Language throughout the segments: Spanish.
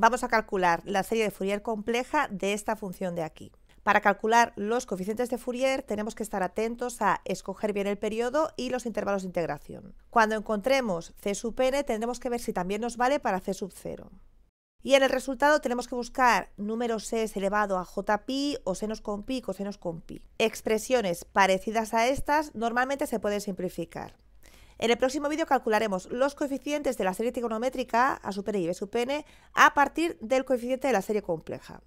vamos a calcular la serie de Fourier compleja de esta función de aquí. Para calcular los coeficientes de Fourier tenemos que estar atentos a escoger bien el periodo y los intervalos de integración. Cuando encontremos C sub n tendremos que ver si también nos vale para C sub 0. Y en el resultado tenemos que buscar números s elevado a j pi o senos con pi, cosenos con pi. Expresiones parecidas a estas normalmente se pueden simplificar. En el próximo vídeo calcularemos los coeficientes de la serie trigonométrica A sub y B n a partir del coeficiente de la serie compleja.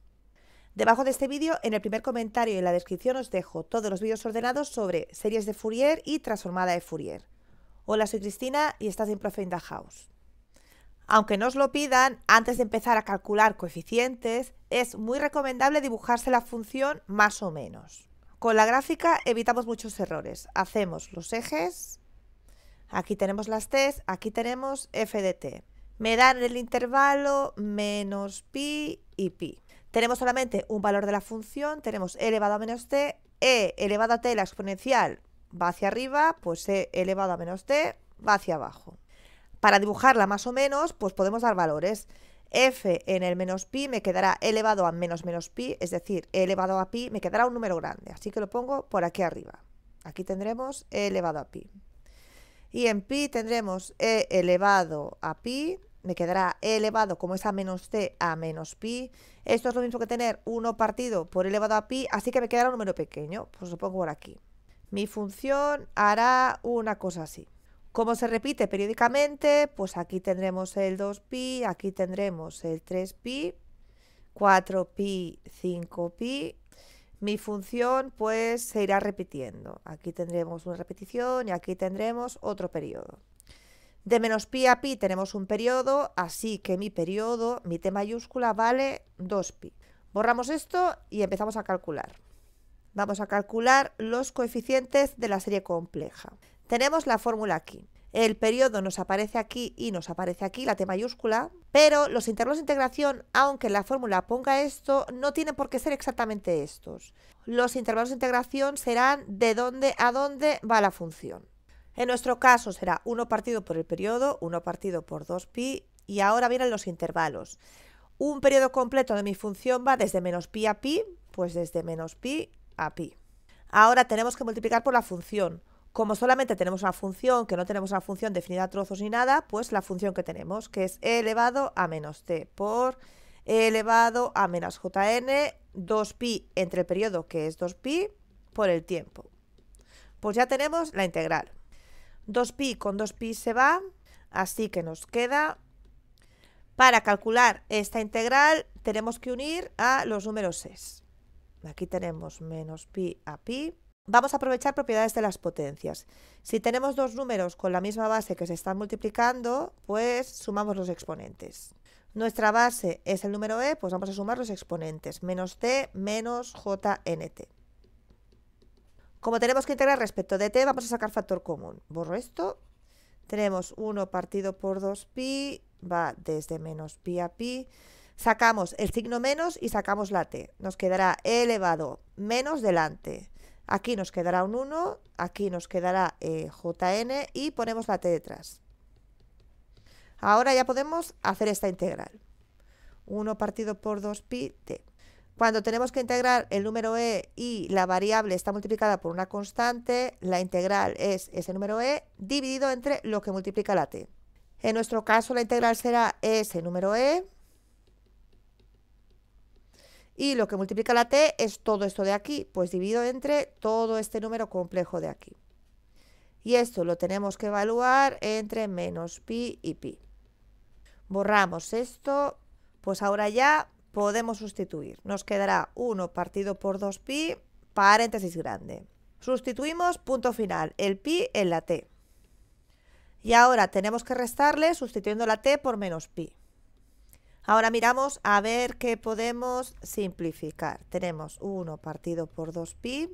Debajo de este vídeo, en el primer comentario y en la descripción os dejo todos los vídeos ordenados sobre series de Fourier y transformada de Fourier. Hola, soy Cristina y estás en Profe House. Aunque no os lo pidan, antes de empezar a calcular coeficientes, es muy recomendable dibujarse la función más o menos. Con la gráfica evitamos muchos errores. Hacemos los ejes Aquí tenemos las t, aquí tenemos f de t. Me dan el intervalo menos pi y pi. Tenemos solamente un valor de la función, tenemos elevado a menos t, e elevado a t, la exponencial va hacia arriba, pues e elevado a menos t va hacia abajo. Para dibujarla más o menos, pues podemos dar valores. f en el menos pi me quedará elevado a menos menos pi, es decir, e elevado a pi me quedará un número grande, así que lo pongo por aquí arriba. Aquí tendremos elevado a pi. Y en pi tendremos e elevado a pi, me quedará e elevado como es a menos c a menos pi. Esto es lo mismo que tener 1 partido por elevado a pi, así que me quedará un número pequeño, por pues lo por aquí. Mi función hará una cosa así. Como se repite periódicamente, pues aquí tendremos el 2pi, aquí tendremos el 3pi, 4pi, 5pi mi función pues se irá repitiendo. Aquí tendremos una repetición y aquí tendremos otro periodo. De menos pi a pi tenemos un periodo, así que mi periodo, mi T mayúscula, vale 2pi. Borramos esto y empezamos a calcular. Vamos a calcular los coeficientes de la serie compleja. Tenemos la fórmula aquí. El periodo nos aparece aquí y nos aparece aquí la T mayúscula, pero los intervalos de integración, aunque la fórmula ponga esto, no tienen por qué ser exactamente estos. Los intervalos de integración serán de dónde a dónde va la función. En nuestro caso será 1 partido por el periodo, 1 partido por 2pi y ahora vienen los intervalos. Un periodo completo de mi función va desde menos pi a pi, pues desde menos pi a pi. Ahora tenemos que multiplicar por la función. Como solamente tenemos una función, que no tenemos una función definida a trozos ni nada, pues la función que tenemos, que es e elevado a menos t por e elevado a menos jn, 2pi entre el periodo, que es 2pi, por el tiempo. Pues ya tenemos la integral. 2pi con 2pi se va, así que nos queda... Para calcular esta integral tenemos que unir a los números es. Aquí tenemos menos pi a pi Vamos a aprovechar propiedades de las potencias. Si tenemos dos números con la misma base que se están multiplicando, pues sumamos los exponentes. Nuestra base es el número e, pues vamos a sumar los exponentes. Menos t menos jnt. Como tenemos que integrar respecto de t, vamos a sacar factor común. Borro esto. Tenemos 1 partido por 2pi, va desde menos pi a pi. Sacamos el signo menos y sacamos la t. Nos quedará e elevado menos delante Aquí nos quedará un 1, aquí nos quedará eh, JN y ponemos la T detrás. Ahora ya podemos hacer esta integral. 1 partido por 2pi t. Cuando tenemos que integrar el número e y la variable está multiplicada por una constante, la integral es ese número e dividido entre lo que multiplica la t. En nuestro caso la integral será ese número e y lo que multiplica la t es todo esto de aquí, pues dividido entre todo este número complejo de aquí. Y esto lo tenemos que evaluar entre menos pi y pi. Borramos esto, pues ahora ya podemos sustituir. Nos quedará 1 partido por 2pi, paréntesis grande. Sustituimos punto final, el pi en la t. Y ahora tenemos que restarle sustituyendo la t por menos pi. Ahora miramos a ver qué podemos simplificar. Tenemos 1 partido por 2pi.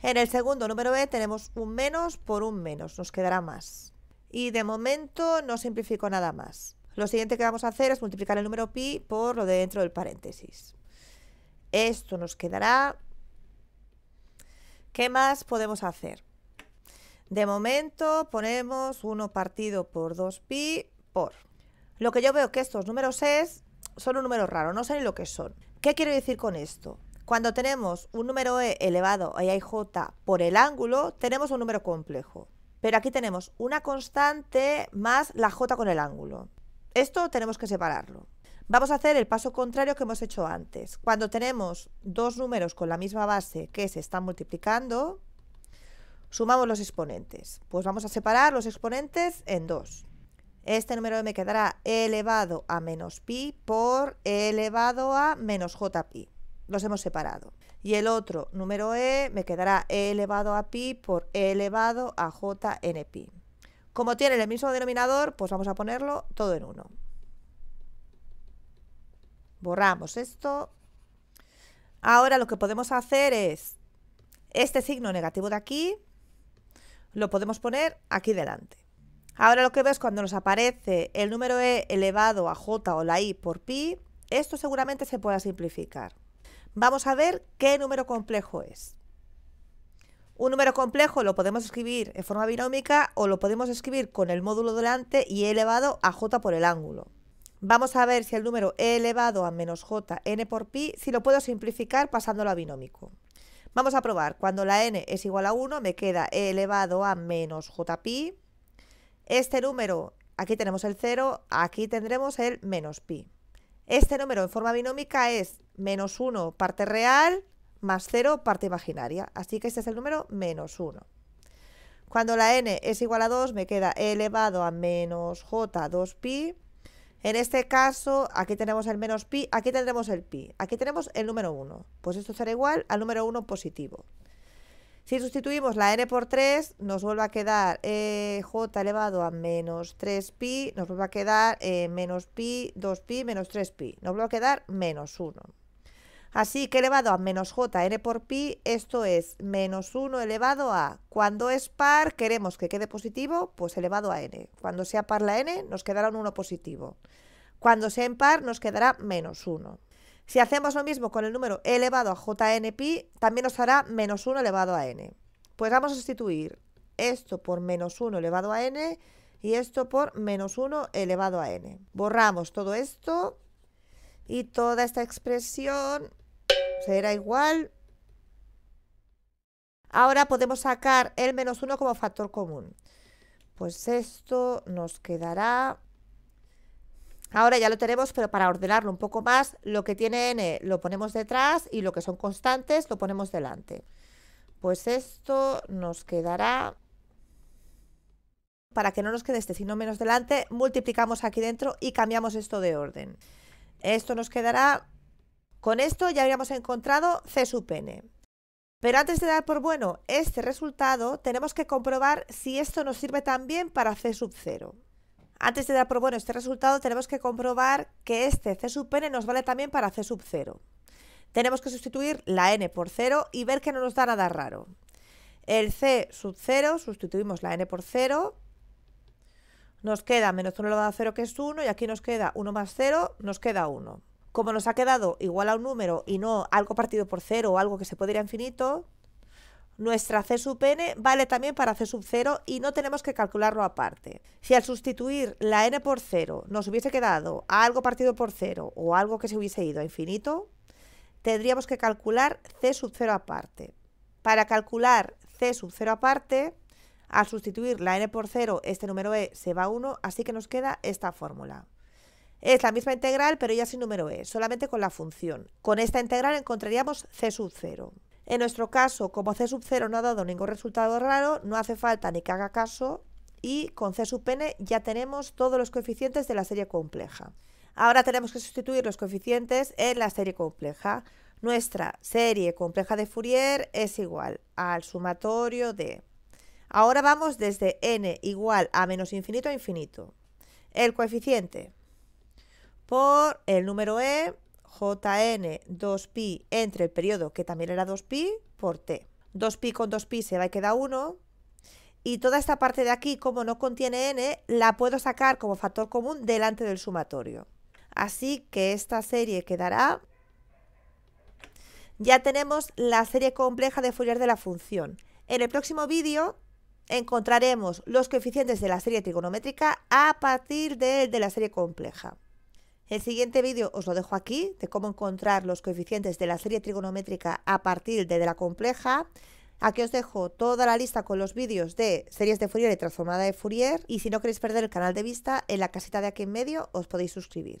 En el segundo número B tenemos un menos por un menos, nos quedará más. Y de momento no simplifico nada más. Lo siguiente que vamos a hacer es multiplicar el número pi por lo de dentro del paréntesis. Esto nos quedará... ¿Qué más podemos hacer? De momento ponemos 1 partido por 2pi por... Lo que yo veo que estos números es, son un número raro, no sé ni lo que son. ¿Qué quiero decir con esto? Cuando tenemos un número E elevado a j por el ángulo, tenemos un número complejo. Pero aquí tenemos una constante más la J con el ángulo. Esto tenemos que separarlo. Vamos a hacer el paso contrario que hemos hecho antes. Cuando tenemos dos números con la misma base que se están multiplicando, sumamos los exponentes. Pues vamos a separar los exponentes en dos. Este número me quedará elevado a menos pi por elevado a menos j Los hemos separado. Y el otro número e me quedará elevado a pi por elevado a n Como tiene el mismo denominador, pues vamos a ponerlo todo en uno. Borramos esto. Ahora lo que podemos hacer es este signo negativo de aquí, lo podemos poner aquí delante. Ahora lo que ves cuando nos aparece el número e elevado a j o la i por pi, esto seguramente se pueda simplificar. Vamos a ver qué número complejo es. Un número complejo lo podemos escribir en forma binómica o lo podemos escribir con el módulo delante y e elevado a j por el ángulo. Vamos a ver si el número e elevado a menos j n por pi, si lo puedo simplificar pasándolo a binómico. Vamos a probar. Cuando la n es igual a 1, me queda e elevado a menos j pi este número, aquí tenemos el 0, aquí tendremos el menos pi. Este número en forma binómica es menos 1 parte real más 0 parte imaginaria. Así que este es el número menos 1. Cuando la n es igual a 2, me queda elevado a menos j 2pi. En este caso, aquí tenemos el menos pi, aquí tendremos el pi, aquí tenemos el número 1. Pues esto será igual al número 1 positivo. Si sustituimos la n por 3, nos vuelve a quedar eh, j elevado a menos 3pi, eh, nos vuelve a quedar menos pi, 2pi, menos 3pi. Nos vuelve a quedar menos 1. Así que elevado a menos j n por pi, esto es menos 1 elevado a. Cuando es par, queremos que quede positivo, pues elevado a n. Cuando sea par la n, nos quedará un 1 positivo. Cuando sea en par nos quedará menos 1. Si hacemos lo mismo con el número elevado a jnpi, también nos hará menos 1 elevado a n. Pues vamos a sustituir esto por menos 1 elevado a n y esto por menos 1 elevado a n. Borramos todo esto y toda esta expresión será igual. Ahora podemos sacar el menos 1 como factor común. Pues esto nos quedará Ahora ya lo tenemos, pero para ordenarlo un poco más, lo que tiene n lo ponemos detrás y lo que son constantes lo ponemos delante. Pues esto nos quedará, para que no nos quede este signo menos delante, multiplicamos aquí dentro y cambiamos esto de orden. Esto nos quedará, con esto ya habríamos encontrado C sub n. Pero antes de dar por bueno este resultado, tenemos que comprobar si esto nos sirve también para C sub 0. Antes de dar por bueno este resultado, tenemos que comprobar que este C sub n nos vale también para C sub 0. Tenemos que sustituir la n por 0 y ver que no nos da nada raro. El C sub 0, sustituimos la n por 0, nos queda menos 1 elevado a 0 que es 1 y aquí nos queda 1 más 0, nos queda 1. Como nos ha quedado igual a un número y no algo partido por 0 o algo que se puede ir a infinito, nuestra C sub n vale también para C sub 0 y no tenemos que calcularlo aparte. Si al sustituir la n por 0 nos hubiese quedado algo partido por 0 o algo que se hubiese ido a infinito, tendríamos que calcular C sub 0 aparte. Para calcular C sub 0 aparte, al sustituir la n por 0, este número e se va a 1, así que nos queda esta fórmula. Es la misma integral, pero ya sin número e, solamente con la función. Con esta integral encontraríamos c sub 0. En nuestro caso, como C sub 0 no ha dado ningún resultado raro, no hace falta ni que haga caso y con C sub n ya tenemos todos los coeficientes de la serie compleja. Ahora tenemos que sustituir los coeficientes en la serie compleja. Nuestra serie compleja de Fourier es igual al sumatorio de... Ahora vamos desde n igual a menos infinito a infinito. El coeficiente por el número e JN2pi entre el periodo, que también era 2pi, por T. 2pi con 2pi se va y queda 1. Y toda esta parte de aquí, como no contiene n, la puedo sacar como factor común delante del sumatorio. Así que esta serie quedará... Ya tenemos la serie compleja de Fourier de la función. En el próximo vídeo encontraremos los coeficientes de la serie trigonométrica a partir del de la serie compleja. El siguiente vídeo os lo dejo aquí, de cómo encontrar los coeficientes de la serie trigonométrica a partir de, la compleja. Aquí os dejo toda la lista con los vídeos de series de Fourier y transformada de Fourier. Y si no queréis perder el canal de vista, en la casita de aquí en medio os podéis suscribir.